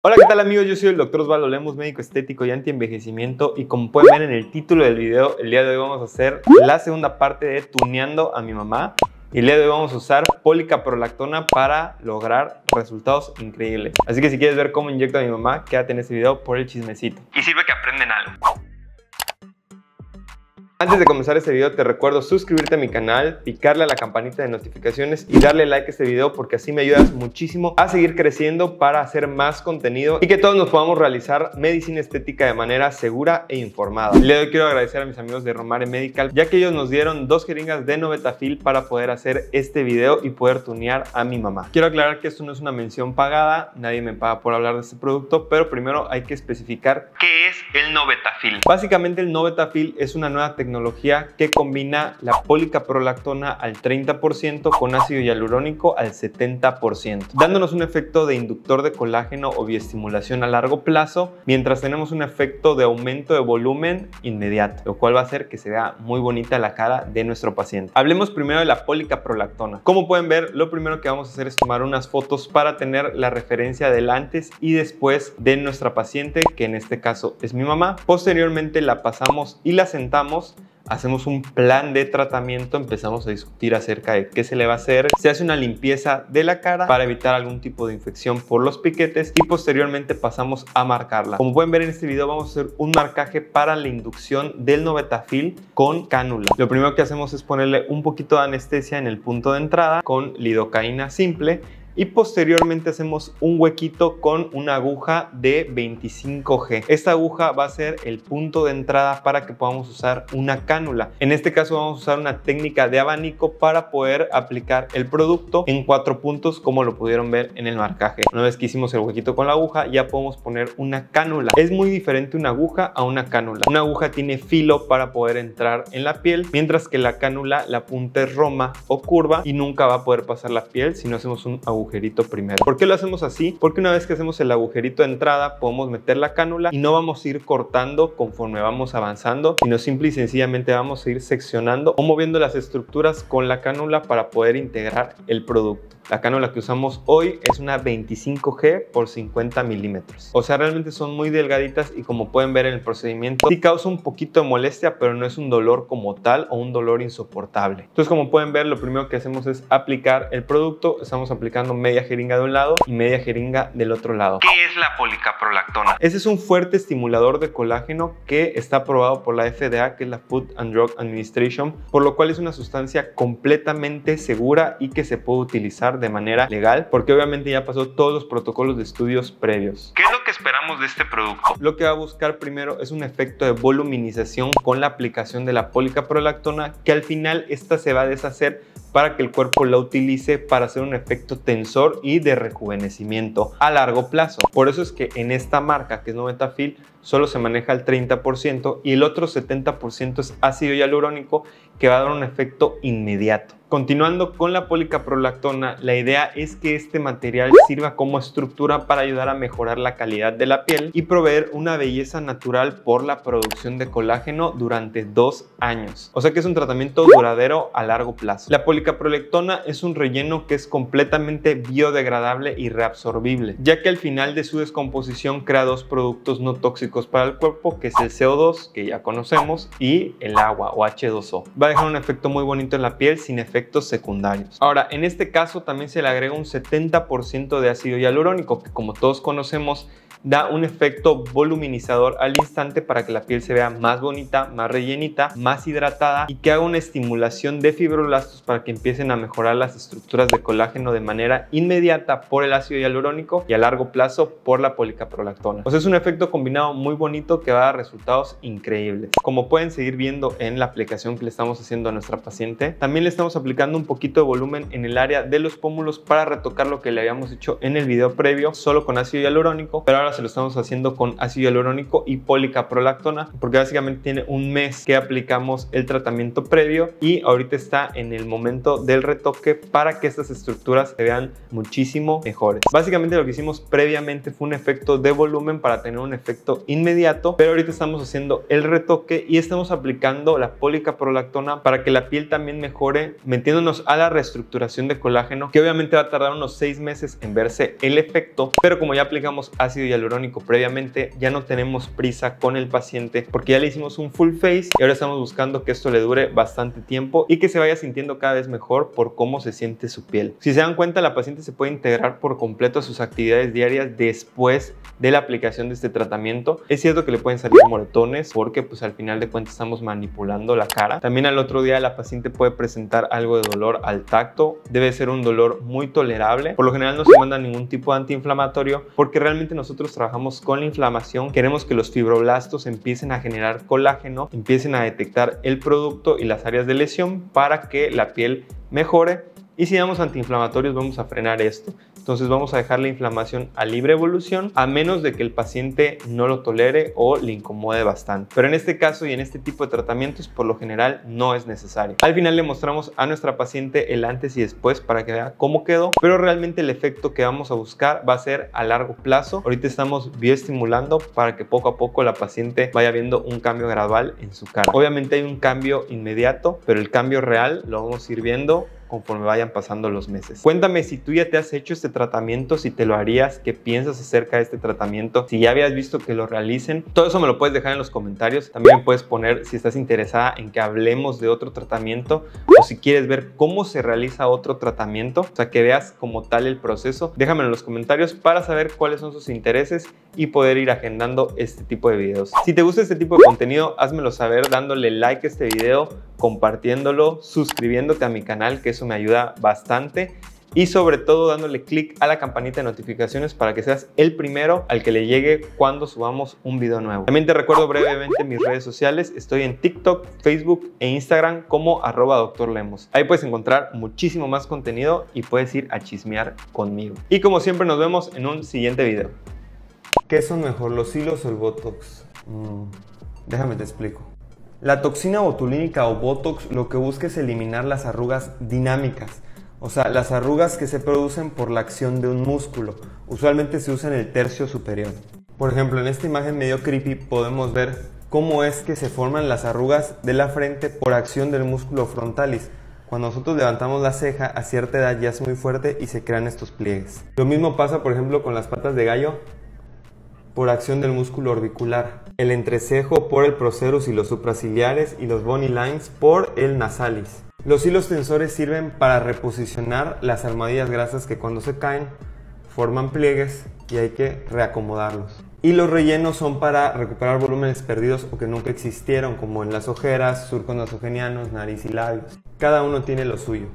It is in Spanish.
Hola, ¿qué tal amigos? Yo soy el Dr. Osvaldo Lemos, médico estético y antienvejecimiento y como pueden ver en el título del video, el día de hoy vamos a hacer la segunda parte de Tuneando a mi mamá y el día de hoy vamos a usar prolactona para lograr resultados increíbles. Así que si quieres ver cómo inyecto a mi mamá, quédate en este video por el chismecito. Y sirve que aprenden algo. Antes de comenzar este video te recuerdo suscribirte a mi canal, picarle a la campanita de notificaciones y darle like a este video porque así me ayudas muchísimo a seguir creciendo para hacer más contenido y que todos nos podamos realizar medicina estética de manera segura e informada. Le doy quiero agradecer a mis amigos de Romare Medical ya que ellos nos dieron dos jeringas de Novetafil para poder hacer este video y poder tunear a mi mamá. Quiero aclarar que esto no es una mención pagada, nadie me paga por hablar de este producto, pero primero hay que especificar qué es el Novetafil. Básicamente el Novetafil es una nueva tecnología tecnología que combina la prolactona al 30% con ácido hialurónico al 70%, dándonos un efecto de inductor de colágeno o bioestimulación a largo plazo, mientras tenemos un efecto de aumento de volumen inmediato, lo cual va a hacer que se vea muy bonita la cara de nuestro paciente. Hablemos primero de la prolactona. Como pueden ver, lo primero que vamos a hacer es tomar unas fotos para tener la referencia del antes y después de nuestra paciente, que en este caso es mi mamá. Posteriormente la pasamos y la sentamos hacemos un plan de tratamiento, empezamos a discutir acerca de qué se le va a hacer. Se hace una limpieza de la cara para evitar algún tipo de infección por los piquetes y posteriormente pasamos a marcarla. Como pueden ver en este video vamos a hacer un marcaje para la inducción del novetafil con cánula. Lo primero que hacemos es ponerle un poquito de anestesia en el punto de entrada con lidocaína simple y posteriormente hacemos un huequito con una aguja de 25G. Esta aguja va a ser el punto de entrada para que podamos usar una cánula. En este caso vamos a usar una técnica de abanico para poder aplicar el producto en cuatro puntos como lo pudieron ver en el marcaje. Una vez que hicimos el huequito con la aguja ya podemos poner una cánula. Es muy diferente una aguja a una cánula. Una aguja tiene filo para poder entrar en la piel mientras que la cánula la punta es roma o curva y nunca va a poder pasar la piel si no hacemos un agujero primero. ¿Por qué lo hacemos así? Porque una vez que hacemos el agujerito de entrada, podemos meter la cánula y no vamos a ir cortando conforme vamos avanzando, sino simple y sencillamente vamos a ir seccionando o moviendo las estructuras con la cánula para poder integrar el producto. La cánula que usamos hoy es una 25G por 50 milímetros. O sea, realmente son muy delgaditas y como pueden ver en el procedimiento, sí causa un poquito de molestia, pero no es un dolor como tal o un dolor insoportable. Entonces, como pueden ver, lo primero que hacemos es aplicar el producto. Estamos aplicando media jeringa de un lado y media jeringa del otro lado. ¿Qué es la policaprolactona? Ese es un fuerte estimulador de colágeno que está aprobado por la FDA, que es la Food and Drug Administration, por lo cual es una sustancia completamente segura y que se puede utilizar de manera legal porque obviamente ya pasó todos los protocolos de estudios previos. ¿Qué es lo que esperamos de este producto? Lo que va a buscar primero es un efecto de voluminización con la aplicación de la prolactona, que al final esta se va a deshacer para que el cuerpo la utilice para hacer un efecto tensor y de rejuvenecimiento a largo plazo. Por eso es que en esta marca que es Novetafil solo se maneja el 30% y el otro 70% es ácido hialurónico que va a dar un efecto inmediato. Continuando con la policaprolactona, la idea es que este material sirva como estructura para ayudar a mejorar la calidad de la piel y proveer una belleza natural por la producción de colágeno durante dos años. O sea que es un tratamiento duradero a largo plazo. La policaprolactona es un relleno que es completamente biodegradable y reabsorbible, ya que al final de su descomposición crea dos productos no tóxicos para el cuerpo, que es el CO2, que ya conocemos, y el agua o H2O un efecto muy bonito en la piel sin efectos secundarios. Ahora, en este caso también se le agrega un 70% de ácido hialurónico, que como todos conocemos, da un efecto voluminizador al instante para que la piel se vea más bonita, más rellenita, más hidratada y que haga una estimulación de fibroblastos para que empiecen a mejorar las estructuras de colágeno de manera inmediata por el ácido hialurónico y a largo plazo por la policaprolactona. O es un efecto combinado muy bonito que va a dar resultados increíbles. Como pueden seguir viendo en la aplicación que le estamos haciendo a nuestra paciente, también le estamos aplicando un poquito de volumen en el área de los pómulos para retocar lo que le habíamos hecho en el video previo solo con ácido hialurónico, pero ahora se lo estamos haciendo con ácido hialurónico y policaprolactona, porque básicamente tiene un mes que aplicamos el tratamiento previo y ahorita está en el momento del retoque para que estas estructuras se vean muchísimo mejores. Básicamente lo que hicimos previamente fue un efecto de volumen para tener un efecto inmediato, pero ahorita estamos haciendo el retoque y estamos aplicando la policaprolactona para que la piel también mejore, metiéndonos a la reestructuración de colágeno, que obviamente va a tardar unos 6 meses en verse el efecto, pero como ya aplicamos ácido hialurónico, hialurónico previamente, ya no tenemos prisa con el paciente porque ya le hicimos un full face y ahora estamos buscando que esto le dure bastante tiempo y que se vaya sintiendo cada vez mejor por cómo se siente su piel. Si se dan cuenta, la paciente se puede integrar por completo a sus actividades diarias después de la aplicación de este tratamiento. Es cierto que le pueden salir moretones porque pues al final de cuentas estamos manipulando la cara. También al otro día la paciente puede presentar algo de dolor al tacto. Debe ser un dolor muy tolerable. Por lo general no se manda ningún tipo de antiinflamatorio porque realmente nosotros trabajamos con la inflamación, queremos que los fibroblastos empiecen a generar colágeno, empiecen a detectar el producto y las áreas de lesión para que la piel mejore y si damos antiinflamatorios vamos a frenar esto. Entonces vamos a dejar la inflamación a libre evolución a menos de que el paciente no lo tolere o le incomode bastante. Pero en este caso y en este tipo de tratamientos por lo general no es necesario. Al final le mostramos a nuestra paciente el antes y después para que vea cómo quedó, pero realmente el efecto que vamos a buscar va a ser a largo plazo. Ahorita estamos bioestimulando para que poco a poco la paciente vaya viendo un cambio gradual en su cara. Obviamente hay un cambio inmediato, pero el cambio real lo vamos a ir viendo conforme vayan pasando los meses. Cuéntame si tú ya te has hecho este tratamiento, si te lo harías, qué piensas acerca de este tratamiento, si ya habías visto que lo realicen. Todo eso me lo puedes dejar en los comentarios. También puedes poner si estás interesada en que hablemos de otro tratamiento o si quieres ver cómo se realiza otro tratamiento, o sea, que veas como tal el proceso. Déjamelo en los comentarios para saber cuáles son sus intereses y poder ir agendando este tipo de videos. Si te gusta este tipo de contenido, házmelo saber dándole like a este video, compartiéndolo, suscribiéndote a mi canal, que es eso me ayuda bastante y sobre todo dándole clic a la campanita de notificaciones para que seas el primero al que le llegue cuando subamos un video nuevo. También te recuerdo brevemente mis redes sociales. Estoy en TikTok, Facebook e Instagram como arroba Ahí puedes encontrar muchísimo más contenido y puedes ir a chismear conmigo. Y como siempre nos vemos en un siguiente video. ¿Qué son mejor, los hilos o el Botox? Mm, déjame te explico. La toxina botulínica o Botox lo que busca es eliminar las arrugas dinámicas, o sea, las arrugas que se producen por la acción de un músculo. Usualmente se usa en el tercio superior. Por ejemplo, en esta imagen medio creepy podemos ver cómo es que se forman las arrugas de la frente por acción del músculo frontalis. Cuando nosotros levantamos la ceja a cierta edad ya es muy fuerte y se crean estos pliegues. Lo mismo pasa por ejemplo con las patas de gallo por acción del músculo orbicular, el entrecejo por el procerus y los supraciliares y los bony lines por el nasalis. Los hilos tensores sirven para reposicionar las armadillas grasas que cuando se caen forman pliegues y hay que reacomodarlos. Y los rellenos son para recuperar volúmenes perdidos o que nunca existieron, como en las ojeras, surcos nasogenianos, nariz y labios. Cada uno tiene lo suyo.